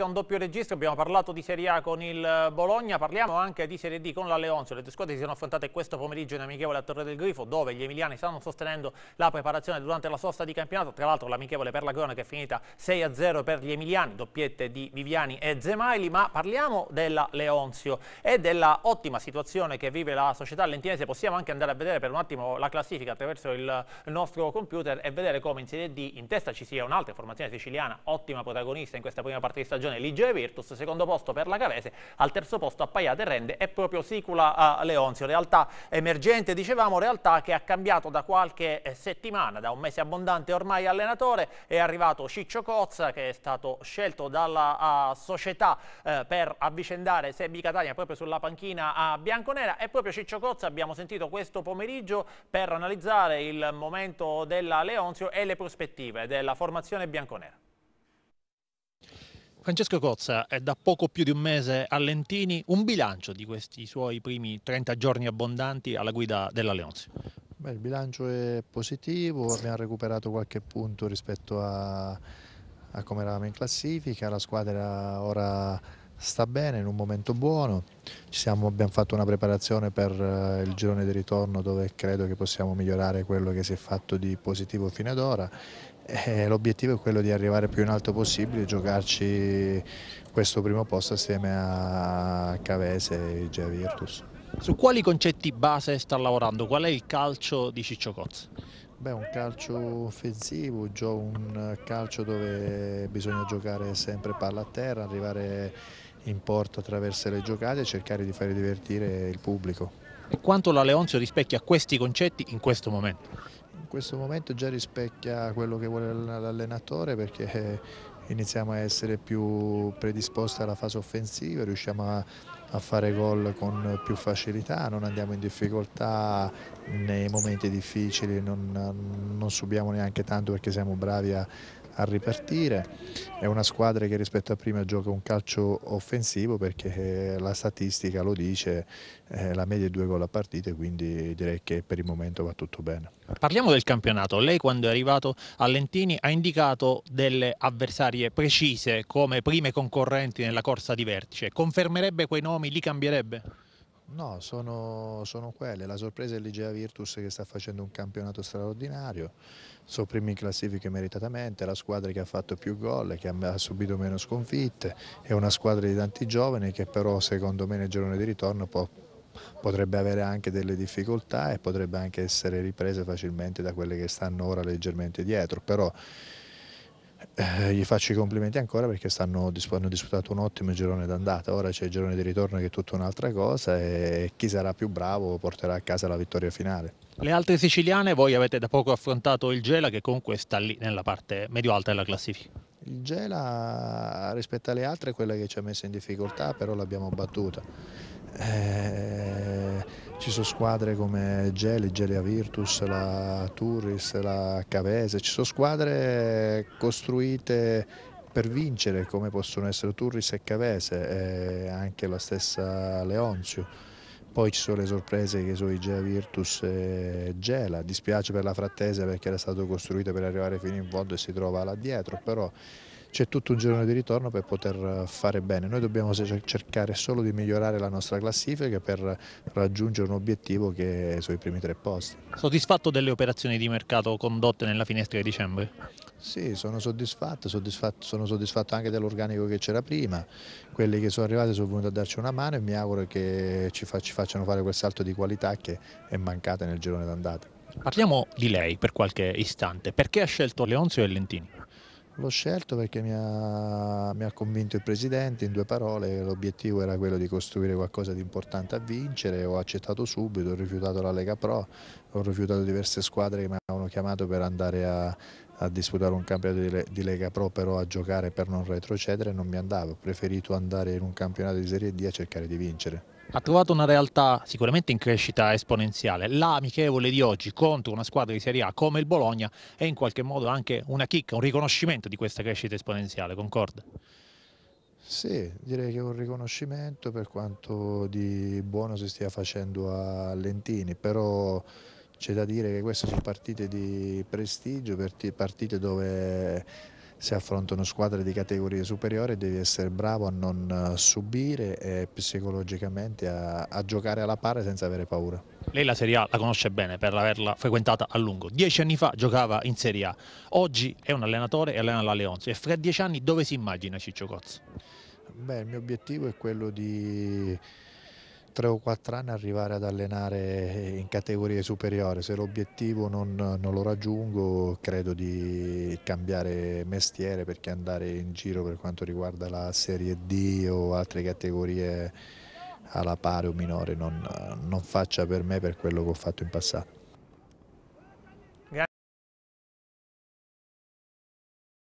Da un doppio registro, abbiamo parlato di Serie A con il eh, Bologna, parliamo anche di Serie D con la Leonzio, Le due squadre si sono affrontate questo pomeriggio in amichevole a Torre del Grifo, dove gli emiliani stanno sostenendo la preparazione durante la sosta di campionato. Tra l'altro l'amichevole per la Grona che è finita 6-0 per gli emiliani, doppiette di Viviani e Zemaili. Ma parliamo della Leonzio e della ottima situazione che vive la società lentinese. Possiamo anche andare a vedere per un attimo la classifica attraverso il nostro computer e vedere come in Serie D in testa ci sia un'altra formazione siciliana, ottima protagonista in questa prima parte di stagione posizione Ligio e Virtus, secondo posto per la Cavese, al terzo posto Appaiate Rende e proprio Sicula a eh, Leonzio, realtà emergente dicevamo, realtà che ha cambiato da qualche eh, settimana, da un mese abbondante ormai allenatore, è arrivato Ciccio Cozza che è stato scelto dalla uh, società uh, per avvicendare Sebi Catania proprio sulla panchina a bianconera e proprio Ciccio Cozza abbiamo sentito questo pomeriggio per analizzare il momento della Leonzio e le prospettive della formazione bianconera. Francesco Cozza è eh, da poco più di un mese a Lentini, un bilancio di questi suoi primi 30 giorni abbondanti alla guida della Leonzio. Beh, il bilancio è positivo, abbiamo recuperato qualche punto rispetto a, a come eravamo in classifica, la squadra ora sta bene, in un momento buono, siamo, abbiamo fatto una preparazione per eh, il girone di ritorno dove credo che possiamo migliorare quello che si è fatto di positivo fino ad ora eh, l'obiettivo è quello di arrivare più in alto possibile e giocarci questo primo posto assieme a Cavese e Gia Virtus. Su quali concetti base sta lavorando? Qual è il calcio di Ciccio Cozzi? Beh, un calcio offensivo, un calcio dove bisogna giocare sempre palla a terra, arrivare in porto attraverso le giocate e cercare di fare divertire il pubblico. E quanto la Leonzio rispecchia questi concetti in questo momento? In questo momento già rispecchia quello che vuole l'allenatore perché eh, iniziamo a essere più predisposti alla fase offensiva, riusciamo a, a fare gol con più facilità, non andiamo in difficoltà nei momenti difficili, non, non subiamo neanche tanto perché siamo bravi a a ripartire, è una squadra che rispetto a prima gioca un calcio offensivo perché eh, la statistica lo dice, eh, la media è due gol a partita quindi direi che per il momento va tutto bene. Parliamo del campionato, lei quando è arrivato a Lentini ha indicato delle avversarie precise come prime concorrenti nella corsa di vertice, confermerebbe quei nomi, li cambierebbe? No, sono, sono, quelle. La sorpresa è l'Igea Virtus che sta facendo un campionato straordinario, sopprime in classifica meritatamente, la squadra che ha fatto più gol, che ha subito meno sconfitte, è una squadra di tanti giovani che però secondo me nel girone di ritorno può, potrebbe avere anche delle difficoltà e potrebbe anche essere ripresa facilmente da quelle che stanno ora leggermente dietro. Però eh, gli faccio i complimenti ancora perché stanno, hanno disputato un ottimo girone d'andata, ora c'è il girone di ritorno che è tutta un'altra cosa e chi sarà più bravo porterà a casa la vittoria finale. Le altre siciliane, voi avete da poco affrontato il Gela che comunque sta lì nella parte medio-alta della classifica. Il Gela rispetto alle altre è quella che ci ha messo in difficoltà, però l'abbiamo battuta. Eh, ci sono squadre come Geli, Gelia Virtus, la Turris, la Cavese, ci sono squadre costruite per vincere come possono essere Turris e Cavese e anche la stessa Leonzio. Poi ci sono le sorprese che sono i Gea Virtus e Gela, dispiace per la Frattese perché era stato costruito per arrivare fino in fondo e si trova là dietro, però c'è tutto un giorno di ritorno per poter eh, fare bene. Noi dobbiamo cercare solo di migliorare la nostra classifica per raggiungere un obiettivo che è sui primi tre posti. Soddisfatto delle operazioni di mercato condotte nella finestra di dicembre? Sì, sono soddisfatto, soddisfatto sono soddisfatto anche dell'organico che c'era prima, quelli che sono arrivati sono venuti a darci una mano e mi auguro che ci, fa, ci facciano fare quel salto di qualità che è mancata nel girone d'andata. Parliamo di lei per qualche istante, perché ha scelto Leonzio e Lentini? L'ho scelto perché mi ha, mi ha, convinto il presidente in due parole, l'obiettivo era quello di costruire qualcosa di importante a vincere, ho accettato subito, ho rifiutato la Lega Pro, ho rifiutato diverse squadre che mi avevano chiamato per andare a, a disputare un campionato di, di, Lega Pro, però a giocare per non retrocedere non mi andava, ho preferito andare in un campionato di Serie D a cercare di vincere ha trovato una realtà sicuramente in crescita esponenziale. L'amichevole di oggi contro una squadra di Serie A come il Bologna è in qualche modo anche una chicca, un riconoscimento di questa crescita esponenziale, concorda? Sì, direi che è un riconoscimento per quanto di buono si stia facendo a Lentini, però c'è da dire che queste sono partite di prestigio, partite dove se affrontano squadre di categoria superiore devi essere bravo a non eh, subire e psicologicamente a, a giocare alla pari senza avere paura. Lei la Serie A la conosce bene per averla frequentata a lungo. Dieci anni fa giocava in Serie A, oggi è un allenatore e allena la Leonzi. E fra dieci anni dove si immagina Ciccio Cozzi? Beh, il mio obiettivo è quello di tre o quattro anni arrivare ad allenare in categorie superiori, se l'obiettivo non, non, lo raggiungo credo di cambiare mestiere perché andare in giro per quanto riguarda la Serie D o altre categorie alla pari o minore non, non faccia per me per quello che ho fatto in passato.